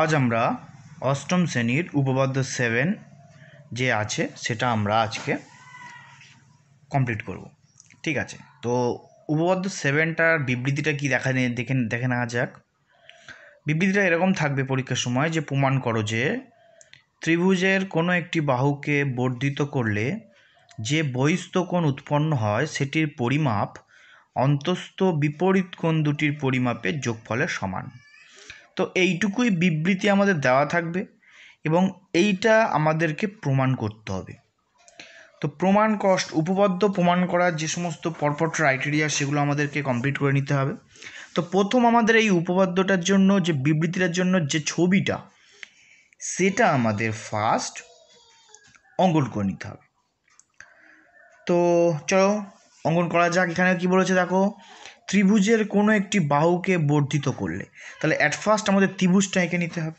আজ আমরা অষ্টম শ্রেণীর উপপাদ্য সেভেন যে আছে সেটা আমরা আজকে কমপ্লিট করব ঠিক আছে তো উপপাদ্য সেভেনটার বিবৃতিটা কি দেখা দেখে দেখে নেওয়া যাক বিবৃতিটা এরকম থাকবে পরীক্ষার সময় যে প্রমাণ করো যে ত্রিভুজের কোনো একটি বাহুকে বর্ধিত করলে যে বহিস্থ কোণ উৎপন্ন হয় সেটির পরিমাপ অন্তস্থ বিপরীত কোণ দুটির পরিমাপের যোগফলের সমান তো এইটুকুই বিবৃতি আমাদের দেওয়া থাকবে এবং এইটা আমাদেরকে প্রমাণ করতে হবে তো প্রমাণ কষ্ট উপপাদ্য প্রমাণ করার যে সমস্ত পরপর ক্রাইটেরিয়া সেগুলো আমাদেরকে কমপ্লিট করে নিতে হবে তো প্রথম আমাদের এই উপপাদ্যটার জন্য যে বিবৃতিটার জন্য যে ছবিটা সেটা আমাদের ফার্স্ট অঙ্কন করে নিতে হবে তো চলো অঙ্কন করা যাক এখানে কি বলেছে দেখো ত্রিভুজের কোনো একটি বাহুকে বর্ধিত করলে তাহলে অ্যাট ফার্স্ট আমাদের ত্রিভুজটা এঁকে নিতে হবে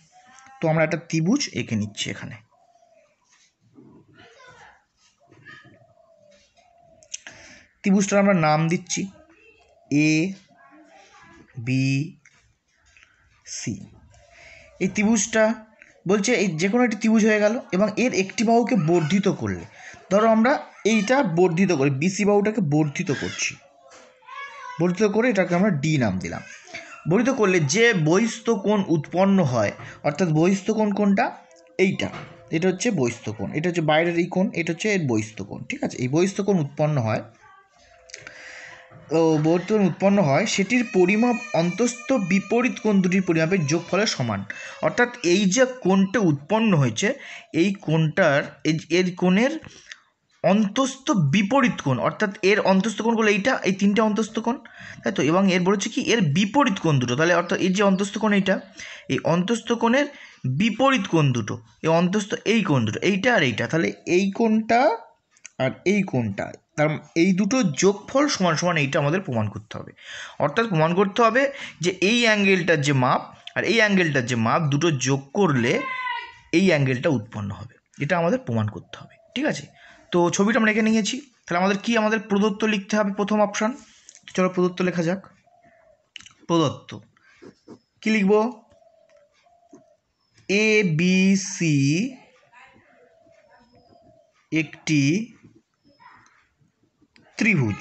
তো আমরা একটা ত্রিভুজ এঁকে নিচ্ছি এখানে ত্রিভুজটার আমরা নাম দিচ্ছি এ বি সি এই ত্রিভুজটা বলছে এই যে কোনো একটি ত্রিভুজ হয়ে গেল এবং এর একটি বাহুকে বর্ধিত করলে ধরো আমরা এইটা বর্ধিত করি বিসি বাহুটাকে বর্ধিত করছি বর্ধিত করে এটাকে আমরা ডি নাম দিলাম বর্ধিত করলে যে বহিস্থ কোণ উৎপন্ন হয় অর্থাৎ বহিস্থ কোণ কোনটা এইটা এটা হচ্ছে বহিস্থ কোণ এটা হচ্ছে বাইরের এই কোণ এটা হচ্ছে এর বহিস্থ কোণ ঠিক আছে এই বহিস্থ কোণ উৎপন্ন হয় ও বর্তমান উৎপন্ন হয় সেটির পরিমাপ অন্তস্থ বিপরীত কোণ দুটির পরিমাপের যোগফলের সমান অর্থাৎ এই যে কোণটা উৎপন্ন হয়েছে এই কোণটার এই এর কোণের অন্তস্থ বিপরীত কোণ অর্থাৎ এর অন্তস্থ কোণগুলো এইটা এই তিনটে অন্তস্থ কোণ তাই তো এবং এর বলেছে কি এর বিপরীত কোণ দুটো তাহলে অর্থাৎ এর যে অন্তস্থ কোণ এইটা এই অন্তস্থ কোণের বিপরীত কোণ দুটো এই অন্তস্থ এই কোণ দুটো এইটা আর এইটা তাহলে এই কোণটা আর এই কোণটা তার মানে এই দুটো যোগফল সমান সমান এইটা আমাদের প্রমাণ করতে হবে অর্থাৎ প্রমাণ করতে হবে যে এই অ্যাঙ্গেলটার যে মাপ আর এই অ্যাঙ্গেলটার যে মাপ দুটো যোগ করলে এই অ্যাঙ্গেলটা উৎপন্ন হবে এটা আমাদের প্রমাণ করতে হবে ঠিক আছে তো ছবিটা আমরা এখানে নিয়েছি তাহলে আমাদের কি আমাদের প্রদত্ত লিখতে হবে প্রথম অপশান চলো প্রদত্ত লেখা যাক প্রদত্ত কি লিখব এ বি সি একটি ত্রিভুজ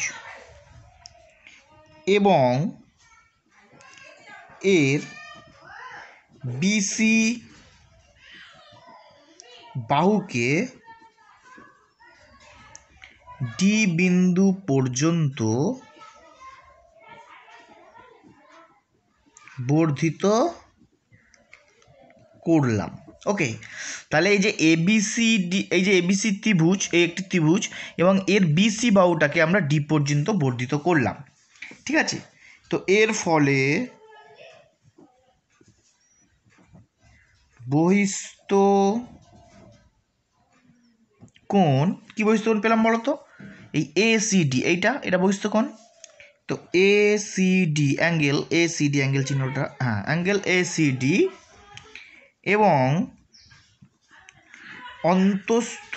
এবং এর বিসি বাহুকে ডি বিন্দু পর্যন্ত বর্ধিত করলাম ওকে তাহলে এই যে এবিসি ডি এই যে এবিসি ত্রিভুজ এই একটি ত্রিভুজ এবং এর বিসি বাউটাকে আমরা ডি পর্যন্ত বর্ধিত করলাম ঠিক আছে তো এর ফলে বহিস্ত কোন কী বহিস্থ কোন পেলাম বলতো এই এ সি ডি এইটা এটা কোন তো A C D angle A C D angle চিহ্নটা হ্যাঁ অ্যাঙ্গেল এ সি ডি এবং অন্তস্থ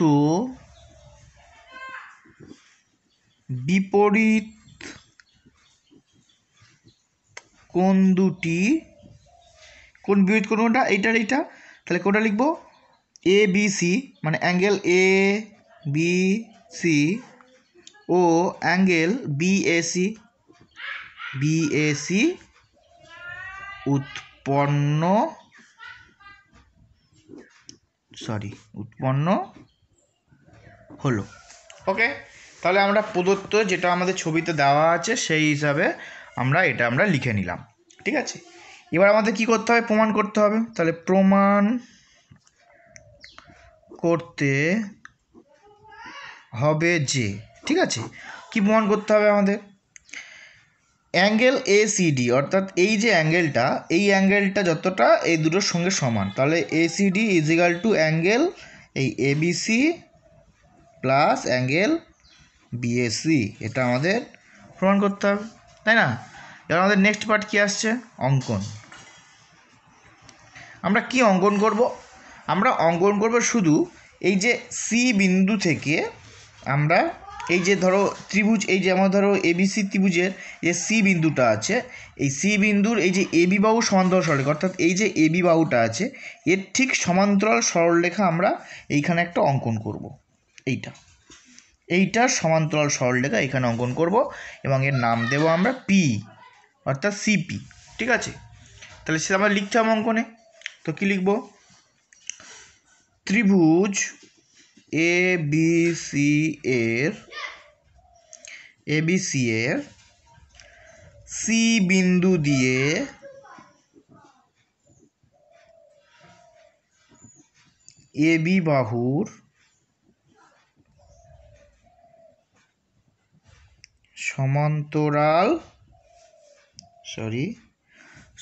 বিপরীত কোন দুটি কোন বিপরীত কোন কোনটা এইটার এইটা তাহলে কোনটা লিখবো এ বি সি মানে অ্যাঙ্গেল এ বি সি ও অ্যাঙ্গেল বিএসি বিএসি উৎপন্ন সরি উৎপন্ন হলো ওকে তাহলে আমরা প্রদত্ত যেটা আমাদের ছবিতে দেওয়া আছে সেই হিসাবে আমরা এটা আমরা লিখে নিলাম ঠিক আছে এবার আমাদের কি করতে হবে প্রমাণ করতে হবে তাহলে প্রমাণ করতে হবে যে ঠিক আছে কি প্রমাণ করতে হবে আমাদের অ্যাঙ্গেল এ সিডি অর্থাৎ এই যে অ্যাঙ্গেলটা এই অ্যাঙ্গেলটা যতটা এই দুটোর সঙ্গে সমান তাহলে A CD is equal to angle এই এবিসি প্লাস অ্যাঙ্গেল বিএসি এটা আমাদের প্রমাণ করতে হবে তাই না এবার আমাদের নেক্সট পার্ট কী আসছে অঙ্কন আমরা কি অঙ্কন করব আমরা অঙ্কন করব শুধু এই যে সি বিন্দু থেকে আমরা এই যে ধরো ত্রিভুজ এই যে আমার ধরো এবিসি ত্রিভুজের যে সি বিন্দুটা আছে এই সি বিন্দুর এই যে এবি বাহু সমান্তরাল সরলরেখা অর্থাৎ এই যে এবি বাহুটা আছে এর ঠিক সমান্তরাল সরলরেখা আমরা এইখানে একটা অঙ্কন করব এইটা এইটা সমান্তরাল সরলরেখা এখানে অঙ্কন করব এবং এর নাম দেব আমরা পি অর্থাৎ সিপি ঠিক আছে তাহলে সেটা আমরা লিখতে হবে অঙ্কনে তো কী লিখব ত্রিভুজ এ বি সি এর এ বি সি এর সি বিন্দু দিয়ে এ বি বাহুর সমান্তরাল সরি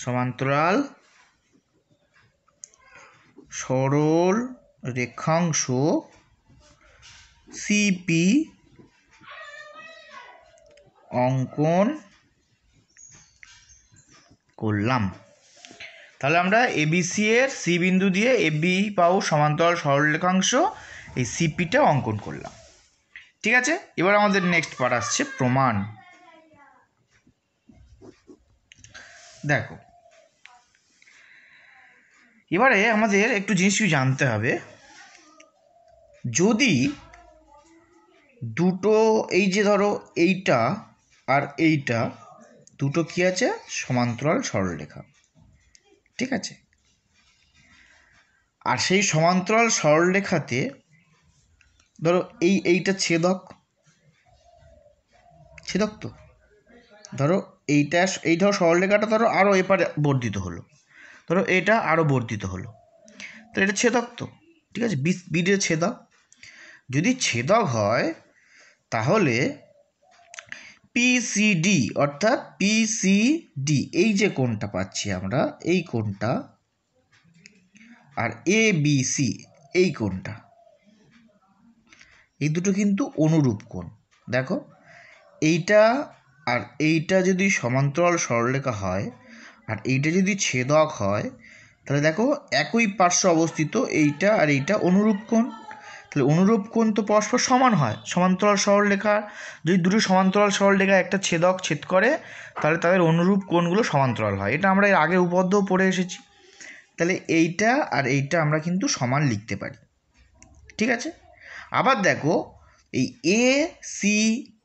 সমান্তরাল সরল রেখাংশ সিপি অঙ্কন করলাম তাহলে আমরা এবিসি এর সি বিন্দু দিয়ে এবি পাও সমান্তরাল সরলরেখাংশ এই সিপিটা অঙ্কন করলাম ঠিক আছে এবার আমাদের নেক্সট পার্ট আসছে প্রমাণ দেখো এবারে আমাদের একটু জিনিস জানতে হবে যদি দুটো এই যে ধরো এইটা আর এইটা দুটো কি আছে সমান্তরাল সরলরেখা ঠিক আছে আর সেই সমান্তরাল সরলরেখাতে ধরো এই এইটা ছেদক ছেদক তো ধরো এইটা এই ধরো সরলরেখাটা ধরো আরও এপারে বর্ধিত হলো ধরো এটা আরও বর্ধিত হলো তো এটা ছেদক তো ঠিক আছে বিডের ছেদক যদি ছেদক হয় তাহলে পিসিডি অর্থাৎ পিসিডি এই যে কোনটা পাচ্ছি আমরা এই কোনটা আর এ এই কোনটা এই দুটো কিন্তু অনুরূপ কোণ দেখো এইটা আর এইটা যদি সমান্তরাল সরলরেখা হয় আর এইটা যদি ছেদক হয় তাহলে দেখো একই পার্শ্ব অবস্থিত এইটা আর এইটা অনুরূপ কোণ তাহলে অনুরূপ কোণ তো পরস্পর সমান হয় সমান্তরাল সরলরেখা যদি দুটো সমান্তরাল সরলরেখা একটা ছেদক ছেদ করে তাহলে তাদের অনুরূপ কোণগুলো সমান্তরাল হয় এটা আমরা এর আগে উপদ্যও পড়ে এসেছি তাহলে এইটা আর এইটা আমরা কিন্তু সমান লিখতে পারি ঠিক আছে আবার দেখো এই এ সি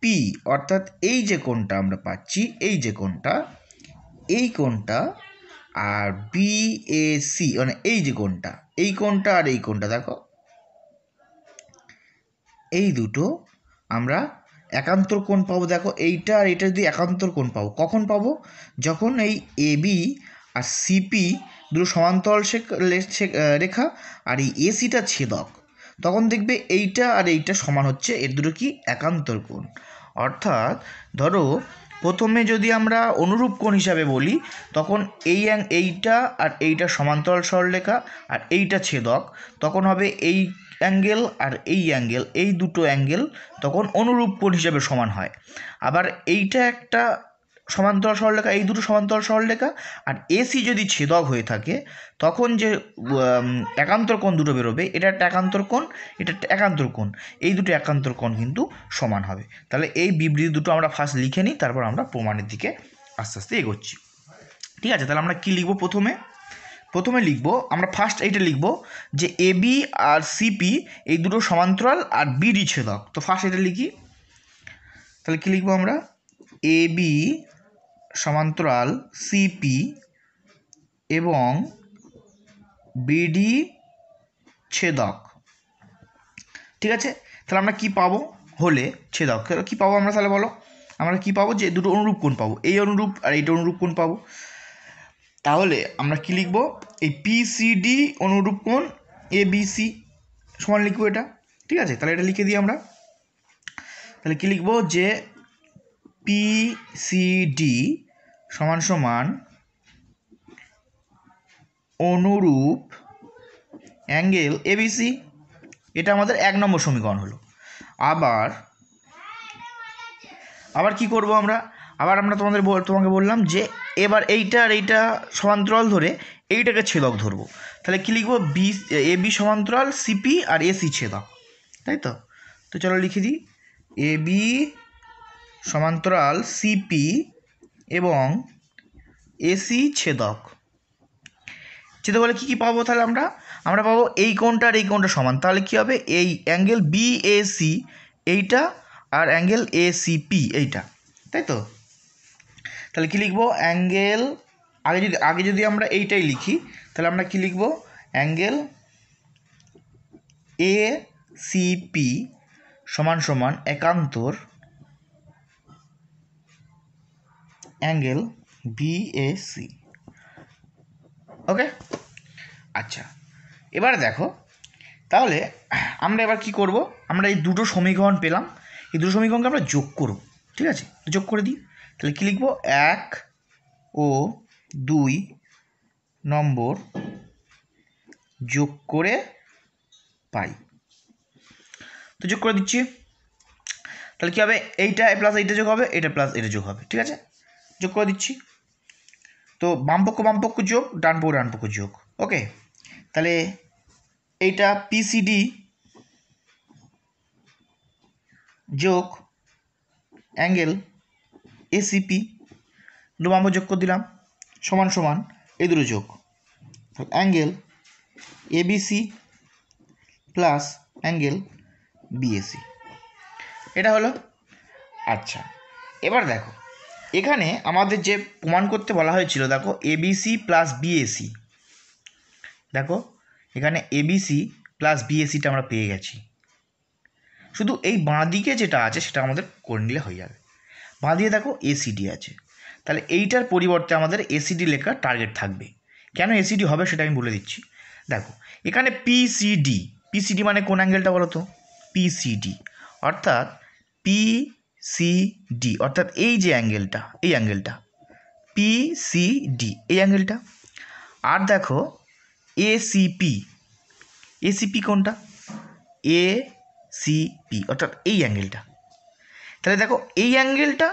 পি অর্থাৎ এই যে কোণটা আমরা পাচ্ছি এই যে কোণটা এই কোণটা আর বি এ সি মানে এই যে কোণটা এই কোণটা আর এই কোণটা দেখো এই দুটো আমরা একান্তর কোণ পাবো দেখো এইটা আর এইটা যদি একান্তর কোণ পাবো কখন পাবো যখন এই এবি আর সিপি দুটো সমান্তরাল রেখা আর এই এসিটা ছেদক তখন দেখবে এইটা আর এইটা সমান হচ্ছে এর দুটো কি একান্তর কোণ অর্থাৎ ধরো প্রথমে যদি আমরা অনুরূপ কোণ হিসাবে বলি তখন এই এইটা আর এইটা সমান্তরাল সরলরেখা আর এইটা ছেদক তখন হবে এই অ্যাঙ্গেল আর এই অ্যাঙ্গেল এই দুটো অ্যাঙ্গেল তখন অনুরূপ কোণ হিসাবে সমান হয় আবার এইটা একটা সমান্তরাল সরলরেখা এই দুটো সমান্তরাল সরলরেখা আর এসি যদি ছেদক হয়ে থাকে তখন যে একান্তর কোণ দুটো বেরোবে এটা একটা একান্তর কোণ এটা একটা একান্তর কোণ এই দুটো একান্তর কোণ কিন্তু সমান হবে তাহলে এই বিবৃতি দুটো আমরা ফার্স্ট লিখে নিই তারপর আমরা প্রমাণের দিকে আস্তে আস্তে এগোচ্ছি ঠিক আছে তাহলে আমরা কী লিখবো প্রথমে প্রথমে লিখব আমরা ফার্স্ট এইটা লিখব যে এ বি আর সিপি এই দুটো সমান্তরাল আর বিডি ছেদক তো ফার্স্ট এটা লিখি তাহলে কী লিখবো আমরা এ বি সমান্তরাল সিপি এবং বিডি ছেদক ঠিক আছে তাহলে আমরা কি পাবো হলে ছেদক কি পাবো আমরা তাহলে বলো আমরা কি পাবো যে দুটো অনুরূপ কোন পাবো এই অনুরূপ আর এইটা অনুরূপ কোন পাবো তাহলে আমরা কী লিখব এই পিসিডি অনুরূপ কোন বি সি সমান লিখবো এটা ঠিক আছে তাহলে এটা লিখে দিই আমরা তাহলে কী লিখব যে পিসিডি সমান সমান অনুরূপ অ্যাঙ্গেল এ সি এটা আমাদের এক নম্বর সমীকরণ হলো আবার আবার কি করব আমরা আবার আমরা তোমাদের তোমাকে বললাম যে এবার এইটা আর এইটা সমান্তরাল ধরে এইটাকে ছেদক ধরবো তাহলে কী লিখবো বি এ বি সমান্তরাল সিপি আর এসি ছেদক তাই তো তো চলো লিখে দিই এ বি সমান্তরাল সিপি এবং এসি ছেদক ছেদক বলে কী কী পাবো তাহলে আমরা আমরা পাবো এই কোনটা আর এই কোনটা সমান তাহলে কী হবে এই অ্যাঙ্গেল বি এসি এইটা আর অ্যাঙ্গেল এসিপি এইটা তাই তো তাহলে কি লিখবো অ্যাঙ্গেল আগে যদি আগে যদি আমরা এইটাই লিখি তাহলে আমরা কী লিখবো অ্যাঙ্গেল এ সিপি সমান সমান একান্তর অ্যাঙ্গেল বিএসি ওকে আচ্ছা এবার দেখো তাহলে আমরা এবার কি করব আমরা এই দুটো সমীকরণ পেলাম এই দুটো সমীকরণকে আমরা যোগ করব ঠিক আছে যোগ করে দিই তাহলে কী লিখব এক ও দুই নম্বর যোগ করে পাই তো যোগ করে দিচ্ছি তাহলে কী হবে এইটা প্লাস এইটা যোগ হবে এটা প্লাস এটা যোগ হবে ঠিক আছে যোগ করে দিচ্ছি তো বামপক্ষ বামপক্ষ যোগ ডানপক্ষ ডানপক্ষ যোগ ওকে তাহলে এইটা পিসিডি যোগ অ্যাঙ্গেল এসিপি ডোমাম্ব যোগ করে দিলাম সমান সমান এই দুটো যোগ angle ABC plus angle BAC এটা হলো আচ্ছা এবার দেখো এখানে আমাদের যে প্রমাণ করতে বলা হয়েছিল দেখো এবিসি প্লাস বিএসি দেখো এখানে এবিসি প্লাস বিএসিটা আমরা পেয়ে গেছি শুধু এই বাঁ দিকে যেটা আছে সেটা আমাদের করে নিলে হয়ে যাবে বাঁ দেখো এসিডি আছে তাহলে এইটার পরিবর্তে আমাদের এসিডি লেখা টার্গেট থাকবে কেন এসিডি হবে সেটা আমি বলে দিচ্ছি দেখো এখানে পিসিডি পিসিডি মানে কোন অ্যাঙ্গেলটা বলো তো পিসিডি অর্থাৎ পিসিডি অর্থাৎ এই যে অ্যাঙ্গেলটা এই অ্যাঙ্গেলটা পিসিডি এই অ্যাঙ্গেলটা আর দেখো এসিপি এসিপি কোনটা এসিপি অর্থাৎ এই অ্যাঙ্গেলটা তাহলে দেখো এই অ্যাঙ্গেলটা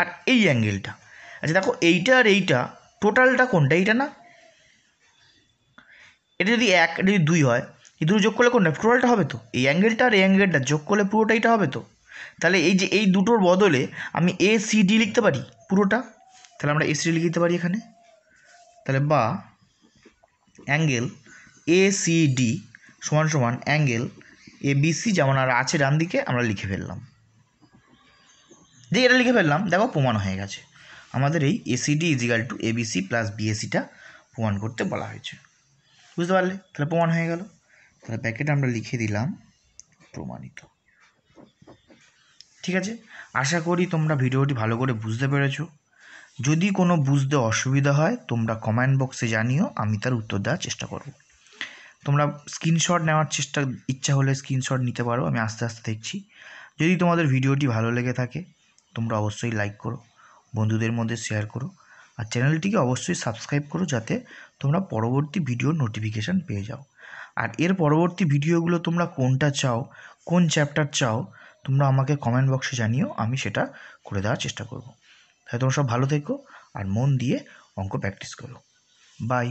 আর এই অ্যাঙ্গেলটা আচ্ছা দেখো এইটা আর এইটা টোটালটা কোনটা এইটা না এটা যদি এক এটা যদি দুই হয় এই দুটো যোগ করলে কোনটা টোটালটা হবে তো এই অ্যাঙ্গেলটা আর এই অ্যাঙ্গেলটা যোগ করলে পুরোটা এইটা হবে তো তাহলে এই যে এই দুটোর বদলে আমি এ সি ডি লিখতে পারি পুরোটা তাহলে আমরা এ সি ডি লিখতে পারি এখানে তাহলে বা অ্যাঙ্গেল এ সি ডি সমান সমান অ্যাঙ্গেল এ বিসি যেমন আর আছে ডান দিকে আমরা লিখে ফেললাম দিয়ে এটা লিখে ফেললাম দেখো প্রমাণ হয়ে গেছে আমাদের এই ACD is equal to ABC plus বিএসিটা প্রমাণ করতে বলা হয়েছে বুঝতে পারলে তাহলে প্রমাণ হয়ে গেল তাহলে প্যাকেট আমরা লিখে দিলাম প্রমাণিত ঠিক আছে আশা করি তোমরা ভিডিওটি ভালো করে বুঝতে পেরেছ যদি কোনো বুঝতে অসুবিধা হয় তোমরা কমেন্ট বক্সে জানিও আমি তার উত্তর দেওয়ার চেষ্টা করব তোমরা স্ক্রিনশট নেওয়ার চেষ্টা ইচ্ছা হলে স্ক্রিনশট নিতে পারো আমি আস্তে আস্তে দেখছি যদি তোমাদের ভিডিওটি ভালো লেগে থাকে তোমরা অবশ্যই লাইক করো বন্ধুদের মধ্যে শেয়ার করো আর চ্যানেলটিকে অবশ্যই সাবস্ক্রাইব করো যাতে তোমরা পরবর্তী ভিডিও নোটিফিকেশান পেয়ে যাও আর এর পরবর্তী ভিডিওগুলো তোমরা কোনটা চাও কোন চ্যাপ্টার চাও তোমরা আমাকে কমেন্ট বক্সে জানিও আমি সেটা করে দেওয়ার চেষ্টা করব তাই তোমরা সব ভালো থেকো আর মন দিয়ে অঙ্ক প্র্যাকটিস করো বাই